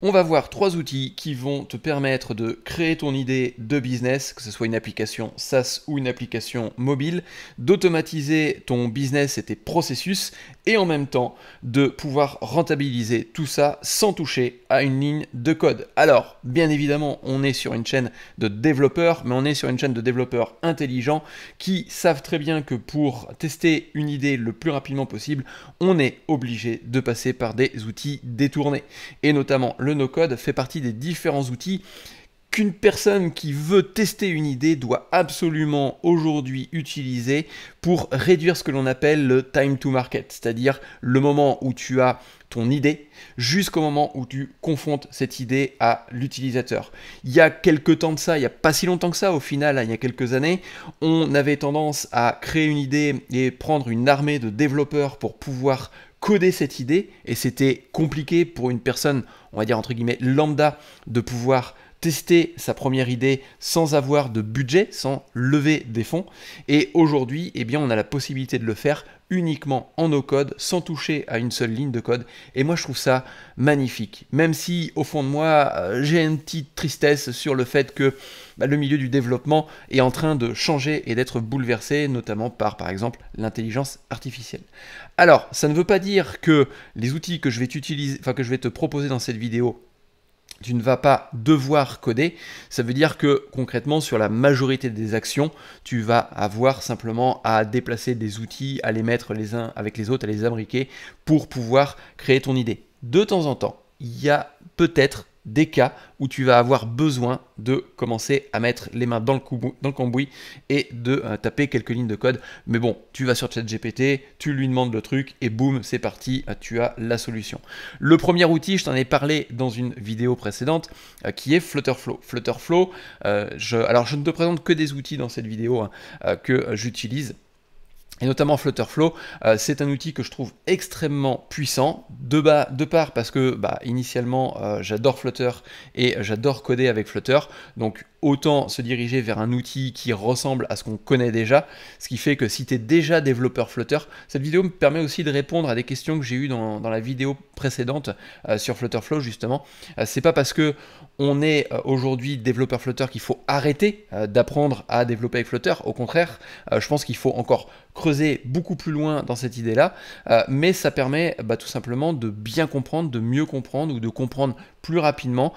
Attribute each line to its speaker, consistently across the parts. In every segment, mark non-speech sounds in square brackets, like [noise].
Speaker 1: On va voir trois outils qui vont te permettre de créer ton idée de business, que ce soit une application SaaS ou une application mobile, d'automatiser ton business et tes processus, et en même temps de pouvoir rentabiliser tout ça sans toucher à une ligne de code. Alors, bien évidemment, on est sur une chaîne de développeurs, mais on est sur une chaîne de développeurs intelligents qui savent très bien que pour tester une idée le plus rapidement possible, on est obligé de passer par des outils détournés, et notamment le le no-code fait partie des différents outils qu'une personne qui veut tester une idée doit absolument aujourd'hui utiliser pour réduire ce que l'on appelle le time to market, c'est-à-dire le moment où tu as ton idée jusqu'au moment où tu confrontes cette idée à l'utilisateur. Il y a quelques temps de ça, il n'y a pas si longtemps que ça, au final, hein, il y a quelques années, on avait tendance à créer une idée et prendre une armée de développeurs pour pouvoir coder cette idée et c'était compliqué pour une personne, on va dire entre guillemets lambda, de pouvoir tester sa première idée sans avoir de budget, sans lever des fonds. Et aujourd'hui, eh bien, on a la possibilité de le faire uniquement en nos codes, sans toucher à une seule ligne de code. Et moi, je trouve ça magnifique. Même si, au fond de moi, euh, j'ai une petite tristesse sur le fait que bah, le milieu du développement est en train de changer et d'être bouleversé, notamment par, par exemple, l'intelligence artificielle. Alors, ça ne veut pas dire que les outils que je vais, utiliser, enfin, que je vais te proposer dans cette vidéo tu ne vas pas devoir coder. Ça veut dire que concrètement, sur la majorité des actions, tu vas avoir simplement à déplacer des outils, à les mettre les uns avec les autres, à les abriquer pour pouvoir créer ton idée. De temps en temps, il y a peut-être des cas où tu vas avoir besoin de commencer à mettre les mains dans le, cambouis, et de euh, taper quelques lignes de code. Mais bon, tu vas sur ChatGPT, tu lui demandes le truc et boum, c'est parti, euh, tu as la solution. Le premier outil, je t'en ai parlé dans une vidéo précédente, euh, qui est Flutterflow. Flutterflow, je, alors je ne te présente que des outils dans cette vidéo hein, que j'utilise et notamment Flutterflow, euh, c'est un outil que je trouve extrêmement puissant, de, bas, de part parce que bah, initialement euh, j'adore Flutter et j'adore coder avec Flutter, donc autant se diriger vers un outil qui ressemble à ce qu'on connaît déjà, ce qui fait que si tu es déjà développeur Flutter, cette vidéo me permet aussi de répondre à des questions que j'ai eues dans, la vidéo précédente euh, sur Flutterflow justement. Euh, c'est pas parce que on est euh, aujourd'hui développeur Flutter qu'il faut arrêter d'apprendre à développer avec Flutter, au contraire, je pense qu'il faut encore creuser beaucoup plus loin dans cette idée-là, mais ça permet bah, tout simplement de bien comprendre, de mieux comprendre ou de comprendre plus rapidement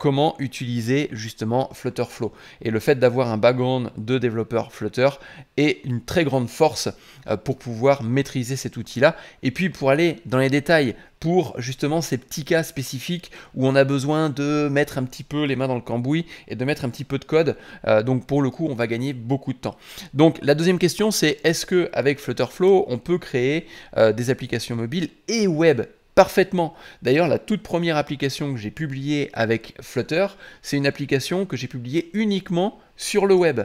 Speaker 1: comment utiliser justement Flutter Flow. Et le fait d'avoir un background de développeurs Flutter est une très grande force euh, pour pouvoir maîtriser cet outil-là. Et puis pour aller dans les détails, pour justement ces petits cas spécifiques où on a besoin de mettre un petit peu les mains dans le cambouis et de mettre un petit peu de code. Euh, donc pour le coup, on va gagner beaucoup de temps. Donc la deuxième question, c'est est-ce qu'avec Flutter Flow, on peut créer euh, des applications mobiles et web parfaitement. D'ailleurs, la toute première application que j'ai publiée avec Flutter, c'est une application que j'ai publiée uniquement sur le web.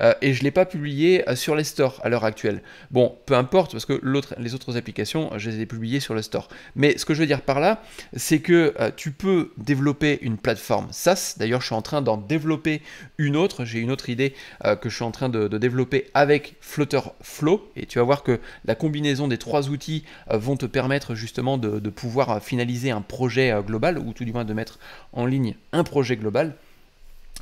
Speaker 1: Euh, et je ne l'ai pas publié euh, sur les stores à l'heure actuelle. Bon, peu importe, parce que les autres applications, euh, je les ai publiées sur le store. Mais ce que je veux dire par là, c'est que tu peux développer une plateforme SaaS. D'ailleurs, je suis en train d'en développer une autre. J'ai une autre idée que je suis en train de, développer avec Flutter Flow. Et tu vas voir que la combinaison des trois outils vont te permettre justement de pouvoir finaliser un projet global, ou tout du moins de mettre en ligne un projet global.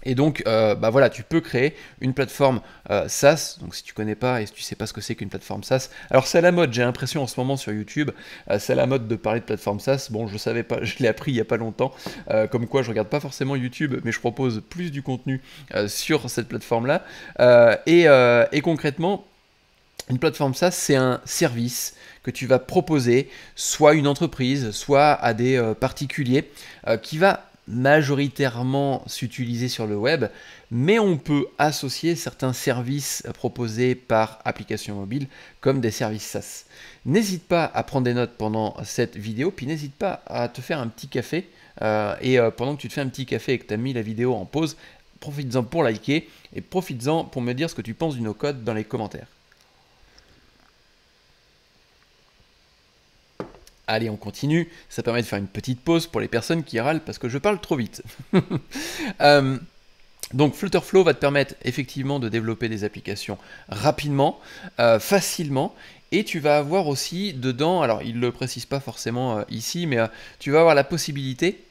Speaker 1: Et donc, euh, bah voilà, tu peux créer une plateforme euh, SaaS. Donc, si tu connais pas et si tu sais pas ce que c'est qu'une plateforme SaaS, alors c'est à la mode. J'ai l'impression en ce moment sur YouTube, euh, c'est à la mode de parler de plateforme SaaS. Bon, je savais pas, [laughs] je l'ai appris il y a pas longtemps. comme quoi, je regarde pas forcément YouTube, mais je propose plus du contenu sur cette plateforme-là. Et, et concrètement, une plateforme SaaS, c'est un service que tu vas proposer soit à une entreprise, soit à des particuliers, qui va majoritairement s'utiliser sur le web, mais on peut associer certains services proposés par application mobile comme des services SaaS. N'hésite pas à prendre des notes pendant cette vidéo, puis n'hésite pas à te faire un petit café. Euh, et euh, pendant que tu te fais un petit café et que tu as mis la vidéo en pause, profites-en pour liker et profites-en pour me dire ce que tu penses du no-code dans les commentaires. Allez, on continue. Ça permet de faire une petite pause pour les personnes qui râlent parce que je parle trop vite. [laughs] Euh, donc Flutterflow va te permettre effectivement de développer des applications rapidement, euh, facilement, et tu vas avoir aussi dedans, alors il ne le précise pas forcément euh, ici, mais tu vas avoir la possibilité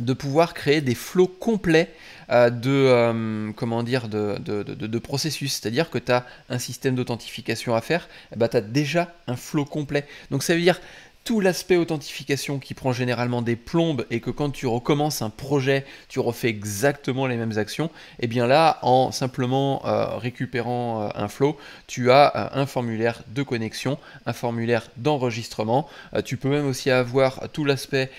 Speaker 1: de pouvoir créer des flots complets de, comment dire, de, processus. C'est-à-dire que tu as un système d'authentification à faire, eh ben, tu as déjà un flot complet. Donc ça veut dire tout l'aspect authentification qui prend généralement des plombes et que quand tu recommences un projet, tu refais exactement les mêmes actions, et eh bien là, en simplement euh, récupérant euh, un flow, tu as euh, un formulaire de connexion, un formulaire d'enregistrement. tu peux même aussi avoir tout l'aspect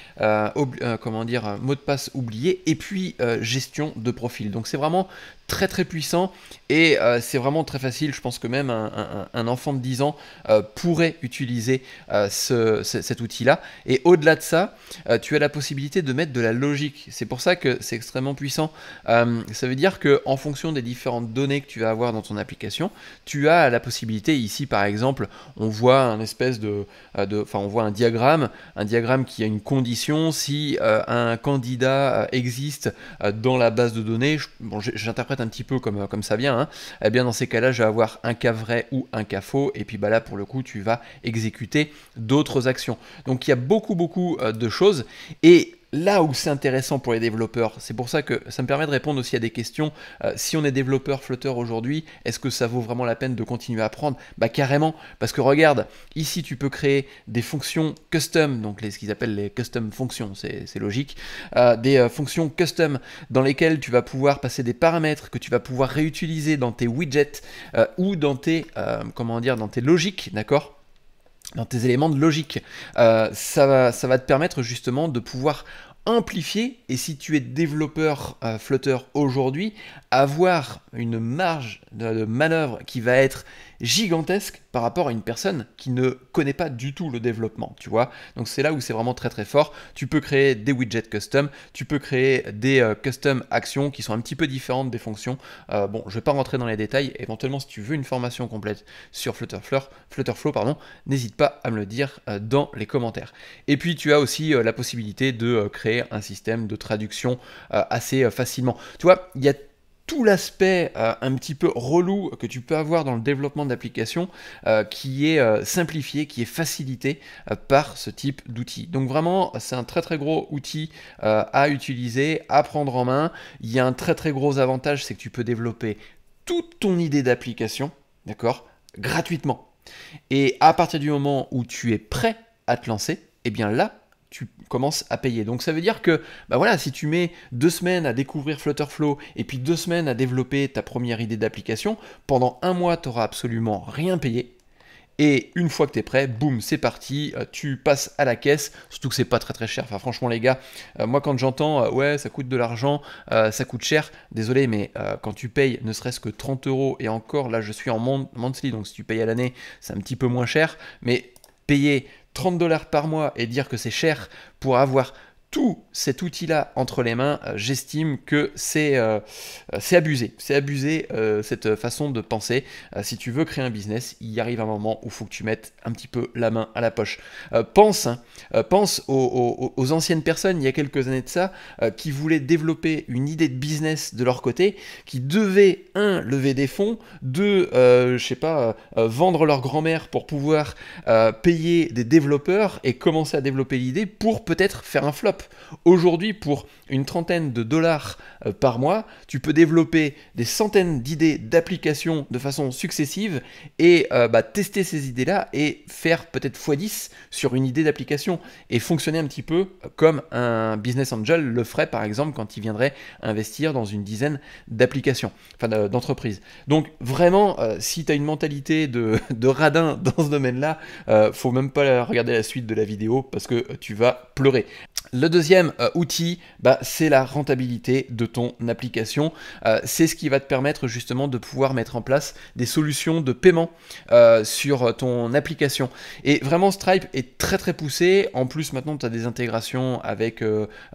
Speaker 1: comment dire mot de passe oublié et puis gestion de profil. Donc c'est vraiment très très puissant et euh, c'est vraiment très facile. Je pense que même un, enfant de 10 ans euh, pourrait utiliser euh, cet outil-là. Et au-delà de ça, tu as la possibilité de mettre de la logique. C'est pour ça que c'est extrêmement puissant. ça veut dire que en fonction des différentes données que tu vas avoir dans ton application, tu as la possibilité ici par exemple, on voit un espèce de, enfin on voit un diagramme, un diagramme qui a une condition si un candidat existe dans la base de données. Bon, j'interprète un petit peu comme, euh, comme ça vient, hein. eh bien dans ces cas-là, je vais avoir un cas vrai ou un cas faux, et puis bah là, pour le coup, tu vas exécuter d'autres actions. Donc il y a beaucoup, beaucoup euh, de choses, et là où c'est intéressant pour les développeurs, c'est pour ça que ça me permet de répondre aussi à des questions. Euh, si on est développeur flotteur aujourd'hui, est-ce que ça vaut vraiment la peine de continuer à apprendre Bah carrément, parce que regarde, ici tu peux créer des fonctions custom, donc ce qu'ils appellent les custom fonctions, c'est logique, euh, des euh, fonctions custom dans lesquelles tu vas pouvoir passer des paramètres que tu vas pouvoir réutiliser dans tes widgets ou dans tes, comment dire, dans tes logiques, d'accord dans tes éléments de logique. Euh, ça, va, ça va te permettre justement de pouvoir amplifier et si tu es développeur euh, flotteur aujourd'hui, avoir une marge de, manœuvre qui va être gigantesque par rapport à une personne qui ne connaît pas du tout le développement, tu vois. Donc c'est là où c'est vraiment très très fort. Tu peux créer des widgets custom, tu peux créer des euh, custom actions qui sont un petit peu différentes des fonctions. Euh, bon, je vais pas rentrer dans les détails. Éventuellement, si tu veux une formation complète sur Flutterflow, Flutterflow pardon, n'hésite pas à me le dire euh, dans les commentaires. Et puis tu as aussi la possibilité de créer un système de traduction assez facilement. Tu vois, il y a tout l'aspect euh, un petit peu relou que tu peux avoir dans le développement d'applications euh, qui est euh, simplifié, qui est facilité par ce type d'outil. Donc vraiment, c'est un très très gros outil à utiliser, à prendre en main. Il y a un très très gros avantage, c'est que tu peux développer toute ton idée d'application, d'accord, gratuitement. Et à partir du moment où tu es prêt à te lancer, eh bien là, tu commences à payer. Donc ça veut dire que, bah voilà, si tu mets deux semaines à découvrir Flutterflow et puis deux semaines à développer ta première idée d'application, pendant un mois, tu n'auras absolument rien payé. Et une fois que tu es prêt, boum, c'est parti, euh, tu passes à la caisse, surtout que c'est pas très très cher. Enfin franchement les gars, euh, moi quand j'entends euh, ouais ça coûte de l'argent, ça coûte cher, désolé mais quand tu payes ne serait-ce que 30 euros et encore là je suis en monthly donc si tu payes à l'année c'est un petit peu moins cher, mais payer 30 dollars par mois et dire que c'est cher pour avoir tout cet outil-là entre les mains, euh, j'estime que euh, euh, c'est abusé. C'est abusé cette façon de penser. si tu veux créer un business, il arrive un moment où il faut que tu mettes un petit peu la main à la poche. pense hein, pense aux, aux, anciennes personnes, il y a quelques années de ça, qui voulaient développer une idée de business de leur côté, qui devaient, un, lever des fonds, deux, je sais pas, vendre leur grand-mère pour pouvoir payer des développeurs et commencer à développer l'idée pour peut-être faire un flop. Aujourd'hui, pour une trentaine de dollars euh, par mois, tu peux développer des centaines d'idées d'applications de façon successive et euh, bah, tester ces idées-là et faire peut-être x10 sur une idée d'application et fonctionner un petit peu euh, comme un business angel le ferait par exemple quand il viendrait investir dans une dizaine d'applications, enfin d'entreprises. Donc vraiment, si tu as une mentalité de, radin dans ce domaine-là, faut même pas regarder la suite de la vidéo parce que tu vas pleurer. Le deuxième euh, outil, bah, c'est la rentabilité de ton application. Euh, c'est ce qui va te permettre justement de pouvoir mettre en place des solutions de paiement euh, sur ton application. Et vraiment, Stripe est très très poussé. En plus, maintenant, tu as des intégrations avec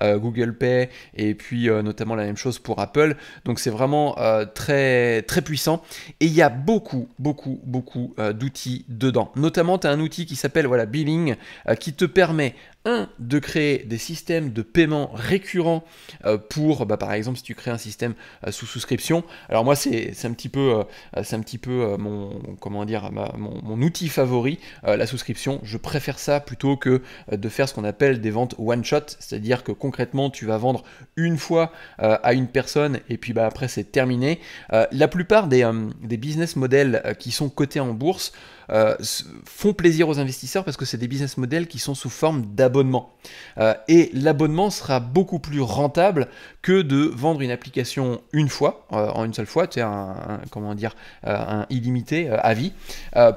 Speaker 1: Google Pay et puis notamment la même chose pour Apple. Donc c'est vraiment très très puissant. Et il y a beaucoup, beaucoup, beaucoup d'outils dedans. Notamment, tu as un outil qui s'appelle voilà, Billing qui te permet de créer des systèmes de paiement récurrents euh, pour, bah, par exemple, si tu crées un système euh, sous souscription. Alors moi, c'est un petit peu, c'est un petit peu euh, mon, comment dire, mon, outil favori, la souscription. Je préfère ça plutôt que de faire ce qu'on appelle des ventes one shot, c'est-à-dire que concrètement, tu vas vendre une fois à une personne et puis bah, après c'est terminé. la plupart des, des business models qui sont cotés en bourse euh, font plaisir aux investisseurs parce que c'est des business models qui sont sous forme d'abonnement. Euh, et l'abonnement sera beaucoup plus rentable que de vendre une application une fois, euh, en une seule fois, tu un, comment dire, un illimité à vie,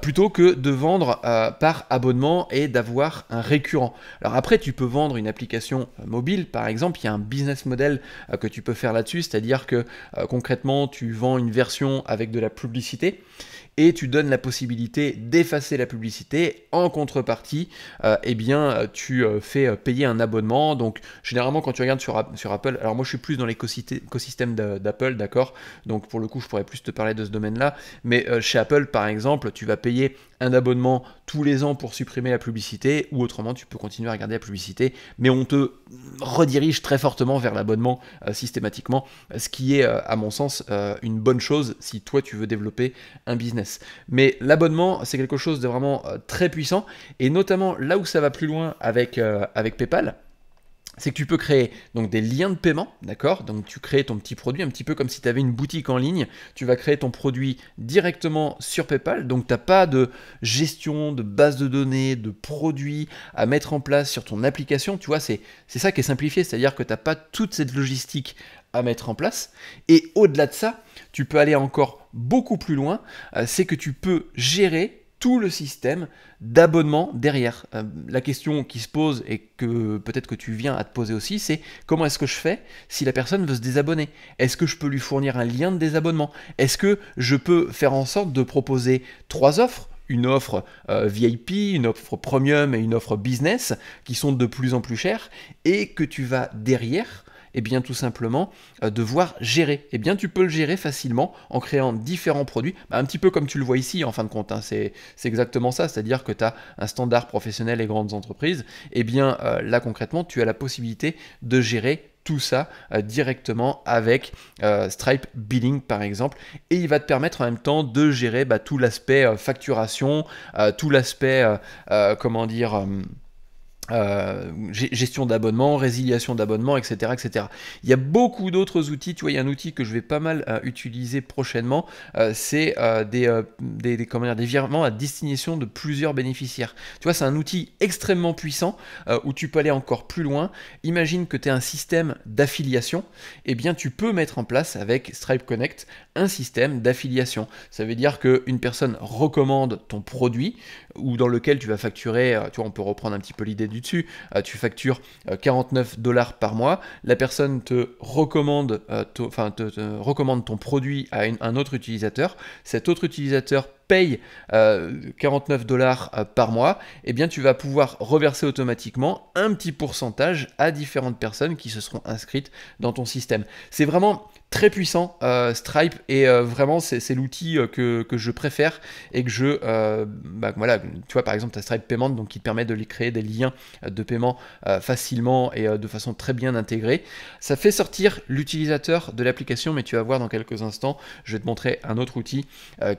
Speaker 1: plutôt que de vendre par abonnement et d'avoir un récurrent. Alors après, tu peux vendre une application mobile, par exemple, il y a un business model que tu peux faire là-dessus, c'est-à-dire que concrètement, tu vends une version avec de la publicité et tu donnes la possibilité d'effacer la publicité. En contrepartie, euh, eh bien, euh, tu euh, fais payer un abonnement. Donc, généralement, quand tu regardes sur, sur Apple, alors moi je suis plus dans l'écosystème d'Apple, d'accord Donc, pour le coup, je pourrais plus te parler de ce domaine-là. Mais chez Apple, par exemple, tu vas payer un abonnement tous les ans pour supprimer la publicité, ou autrement, tu peux continuer à regarder la publicité, mais on te redirige très fortement vers l'abonnement systématiquement, ce qui est, à mon sens, une bonne chose si toi tu veux développer un business mais l'abonnement, c'est quelque chose de vraiment euh, très puissant. Et notamment là où ça va plus loin avec, euh, avec PayPal, c'est que tu peux créer donc des liens de paiement, d'accord Donc tu crées ton petit produit un petit peu comme si tu avais une boutique en ligne, tu vas créer ton produit directement sur PayPal, donc tu n'as pas de gestion, de base de données, de produits à mettre en place sur ton application, tu vois, c'est ça qui est simplifié, c'est-à-dire que tu n'as pas toute cette logistique à mettre en place. Et au-delà de ça, tu peux aller encore beaucoup plus loin, euh, c'est que tu peux gérer tout le système d'abonnement derrière. Euh, la question qui se pose et que peut-être que tu viens à te poser aussi, c'est comment est-ce que je fais si la personne veut se désabonner Est-ce que je peux lui fournir un lien de désabonnement Est-ce que je peux faire en sorte de proposer trois offres une offre euh, VIP, une offre premium et une offre business qui sont de plus en plus chères et que tu vas derrière et eh bien tout simplement de euh, devoir gérer. Et eh bien tu peux le gérer facilement en créant différents produits, bah, un petit peu comme tu le vois ici en fin de compte, hein. c'est exactement ça, c'est-à-dire que tu as un standard professionnel et grandes entreprises, Et eh bien euh, là concrètement tu as la possibilité de gérer tout ça euh, directement avec Stripe Billing par exemple et il va te permettre en même temps de gérer bah, tout l'aspect facturation, tout l'aspect comment dire euh, gestion d'abonnement, résiliation d'abonnement, etc., etc. Il y a beaucoup d'autres outils. Tu vois, il y a un outil que je vais pas mal euh, utiliser prochainement. Euh, c'est des, des virements à destination de plusieurs bénéficiaires. Tu vois, c'est un outil extrêmement puissant où tu peux aller encore plus loin. Imagine que tu as un système d'affiliation. Eh bien, tu peux mettre en place avec Stripe Connect un système d'affiliation. Ça veut dire qu'une personne recommande ton produit ou dans lequel tu vas facturer, euh, tu vois, on peut reprendre un petit peu l'idée du dessus, euh, tu factures 49 euh, dollars par mois, la personne te recommande, enfin, te, recommande ton produit à un autre utilisateur, cet autre utilisateur paye 49 dollars par mois, eh bien tu vas pouvoir reverser automatiquement un petit pourcentage à différentes personnes qui se seront inscrites dans ton système. C'est vraiment très puissant euh, Stripe et euh, vraiment c'est l'outil euh, que, je préfère et que je bah, voilà tu vois par exemple ta Stripe Payment donc qui te permet de créer des liens de paiement facilement et de façon très bien intégrée ça fait sortir l'utilisateur de l'application mais tu vas voir dans quelques instants je vais te montrer un autre outil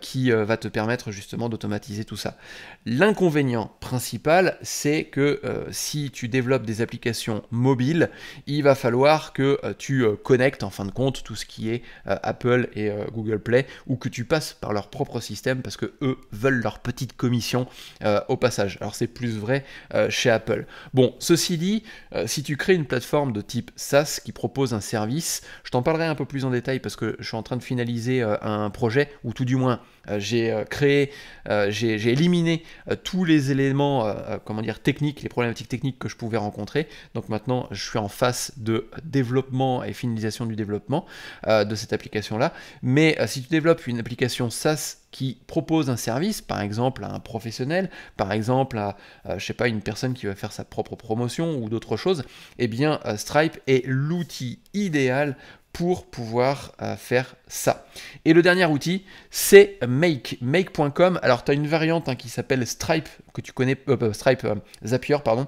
Speaker 1: qui va te permettre justement d'automatiser tout ça l'inconvénient principal c'est que si tu développes des applications mobiles il va falloir que tu connectes en fin de compte tout qui est euh, Apple et euh, Google Play, ou que tu passes par leur propre système parce que eux veulent leur petite commission euh, au passage. Alors c'est plus vrai chez Apple. Bon, ceci dit, si tu crées une plateforme de type SaaS qui propose un service, je t'en parlerai un peu plus en détail parce que je suis en train de finaliser un projet, ou tout du moins j'ai créé, j'ai éliminé tous les éléments, comment dire, techniques, les problématiques techniques que je pouvais rencontrer. Donc maintenant, je suis en phase de développement et finalisation du développement. Euh, de cette application-là. Mais euh, si tu développes une application SaaS qui propose un service, par exemple à un professionnel, par exemple à, euh, je sais pas, une personne qui va faire sa propre promotion ou d'autres choses, et eh bien Stripe est l'outil idéal pour pouvoir faire ça. Et le dernier outil, c'est Make, make.com. Alors, tu as une variante hein, qui s'appelle Stripe, que tu connais, Stripe Zapier, pardon,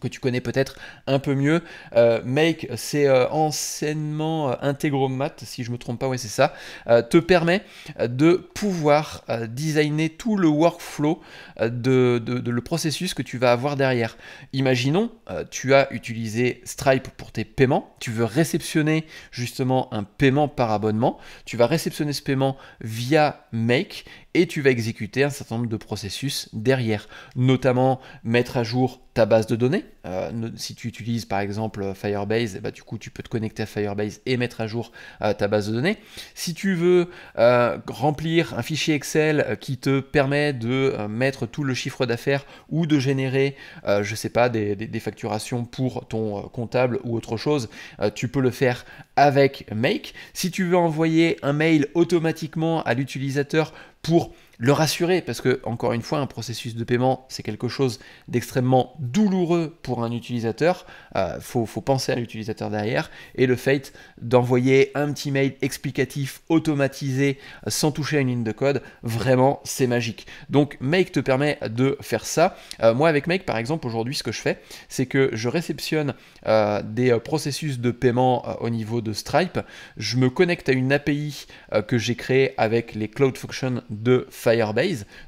Speaker 1: que tu connais peut-être un peu mieux. Euh, Make, c'est euh, enseignement euh, intégromat si je me trompe pas, ouais c'est ça, te permet de pouvoir designer tout le workflow de, le processus que tu vas avoir derrière. Imaginons, tu as utilisé Stripe pour tes paiements, tu veux réceptionner justement un paiement par abonnement, tu vas réceptionner ce paiement via Make et tu vas exécuter un certain nombre de processus derrière, notamment mettre à jour ta base de données euh, si tu utilises par exemple Firebase, eh ben, du coup tu peux te connecter à Firebase et mettre à jour euh, ta base de données. Si tu veux euh, remplir un fichier Excel qui te permet de mettre tout le chiffre d'affaires ou de générer, je sais pas, des, des, facturations pour ton comptable ou autre chose, tu peux le faire avec Make. Si tu veux envoyer un mail automatiquement à l'utilisateur pour le rassurer, parce que, encore une fois, un processus de paiement, c'est quelque chose d'extrêmement douloureux pour un utilisateur. Euh, faut, penser à l'utilisateur derrière. Et le fait d'envoyer un petit mail explicatif, automatisé, sans toucher à une ligne de code, vraiment, c'est magique. Donc, Make te permet de faire ça. Euh, moi, avec Make, par exemple, aujourd'hui, ce que je fais, c'est que je réceptionne euh, des processus de paiement au niveau de Stripe. Je me connecte à une API que j'ai créée avec les Cloud Functions de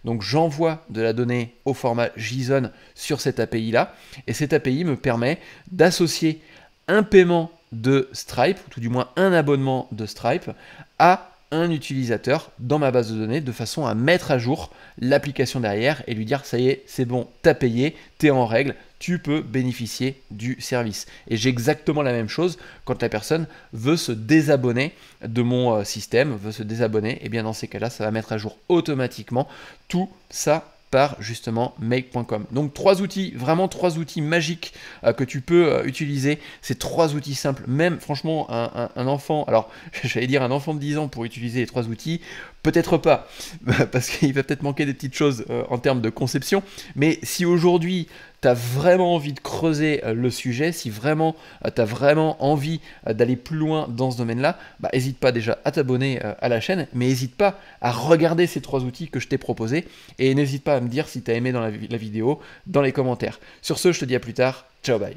Speaker 1: donc j'envoie de la donnée au format JSON sur cette API-là. Et cette API me permet d'associer un paiement de Stripe, ou tout du moins un abonnement de Stripe, à un utilisateur dans ma base de données de façon à mettre à jour l'application derrière et lui dire ça y est, c'est bon, t'as payé, t'es en règle, tu peux bénéficier du service. Et j'ai exactement la même chose quand la personne veut se désabonner de mon euh, système, veut se désabonner, et bien dans ces cas-là, ça va mettre à jour automatiquement tout ça par justement make.com. Donc trois outils, vraiment trois outils magiques euh, que tu peux euh, utiliser. Ces trois outils simples, même franchement un, enfant, alors [laughs] j'allais dire un enfant de 10 ans pour utiliser les trois outils, peut-être pas, [laughs] parce qu'il va peut-être manquer des petites choses en termes de conception, mais si aujourd'hui t'as vraiment envie de creuser euh, le sujet, si vraiment euh, tu as vraiment envie euh, d'aller plus loin dans ce domaine-là, bah, n'hésite pas déjà à t'abonner à la chaîne, mais n'hésite pas à regarder ces trois outils que je t'ai proposés et n'hésite pas à me dire si tu as aimé dans la vidéo dans les commentaires. Sur ce, je te dis à plus tard. Ciao, bye.